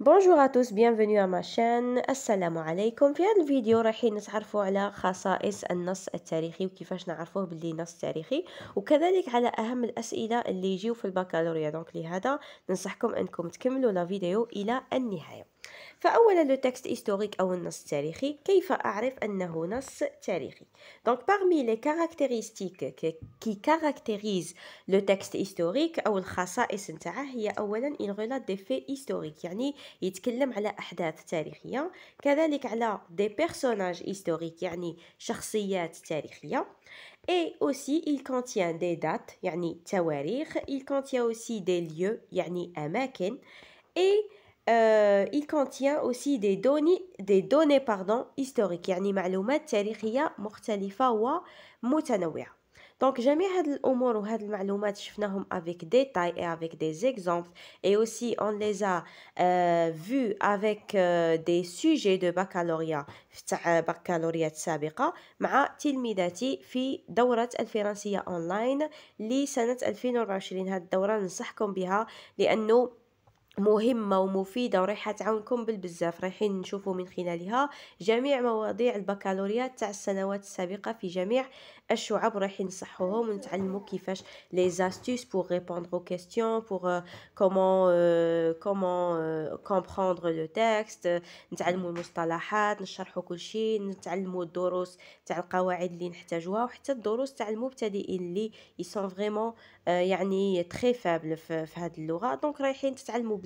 بونجور اتوس بيانفينو على ما شان السلام عليكم في هذا الفيديو رايحين نتعرفوا على خصائص النص التاريخي وكيفاش نعرفوه باللي نص تاريخي وكذلك على اهم الاسئله اللي يجيو في البكالوريا دونك لهذا ننصحكم انكم تكملوا لا فيديو الى النهايه فأولا لو تكست historique أو النص التاريخي كيف أعرف أنه نص تاريخي donc parmi les caractéristiques qui caractérisent le texte historique أو الخصائص نتاعه هي أولا il relate des faits historiques يعني يتكلم على أحداث تاريخية كذلك على des personnages historiques يعني شخصيات تاريخية et aussi il contient des dates يعني تواريخ il contient aussi des lieux يعني أماكن et آه il contient aussi des données des données pardon historiques يعني معلومات تاريخيه مختلفه ومتنوعه Donc, جميع هاد الامور وهاد المعلومات شفناهم افيك ديتاي اي افيك دي زيكزامبل اي اوسي اون ليزا فو avec دي سوجي دو بكالوريا تاع بكالوريات سابقه مع تلميذاتي في دوره الفرنسيه اونلاين لسنه 2024 هاد الدوره ننصحكم بها لانه مهمة ومفيدة ورايحة تعاونكم بالبزاف رايحين نشوفوا من خلالها جميع مواضيع البكالوريا تاع السنوات السابقة في جميع الشعب رايحين نصحوهم ونتعلموا كيفاش لي زاستيس بور ريبوندر او كيستيون بور كومون كومون كومبروندر لو تيكست نتعلموا المصطلحات نشرحوا كل شيء نتعلموا الدروس تاع القواعد اللي نحتاجوها وحتى الدروس تاع المبتدئين اللي يسون فريمون يعني تري فابل في هذه اللغة دونك رايحين تتعلموا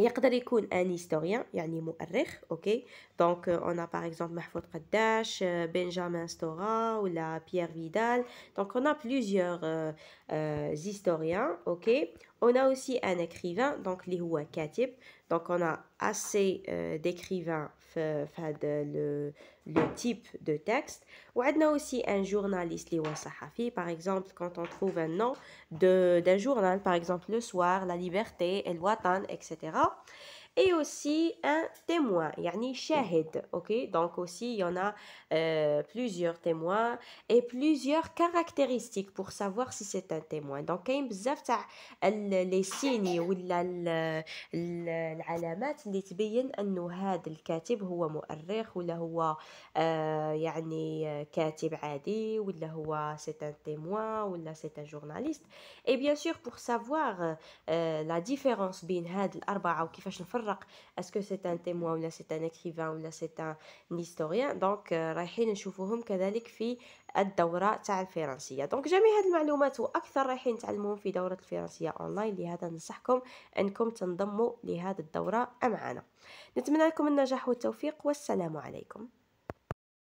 Il y a un historien, il y a un ok. Donc, on a par exemple Mahfoud Kaddash, Benjamin Stora ou la Pierre Vidal. Donc, on a plusieurs historiens, ok. On a aussi un écrivain, donc Lihua Katip. Donc, on a assez d'écrivains le type de texte. تيب دو aussi un journaliste les هو صحفي par exemple quand on trouve un nom de d'un journal par exemple le soir la liberté Watan, etc et aussi un témoin, yani shahid, ok Donc aussi, il y en a euh, plusieurs témoins et plusieurs caractéristiques pour savoir si c'est un témoin. Donc, il y a les signes ou العلامات اللي تبين انه هذا الكاتب هو مؤرخ ولا هو يعني كاتب عادي ولا هو c'est un témoin ولا c'est un journaliste et bien sûr pour savoir euh, la différence بين هاد الاربعه وكيفاش نفرق نفرق اسكو سيت ان تيموا ولا سيت ان اكريفان ولا سيت ان هيستوريان دونك رايحين نشوفوهم كذلك في الدورة تاع الفرنسية دونك جميع هذه المعلومات وأكثر رايحين تعلمون في دورة الفرنسية أونلاين لهذا ننصحكم أنكم تنضموا لهذه الدورة معنا نتمنى لكم النجاح والتوفيق والسلام عليكم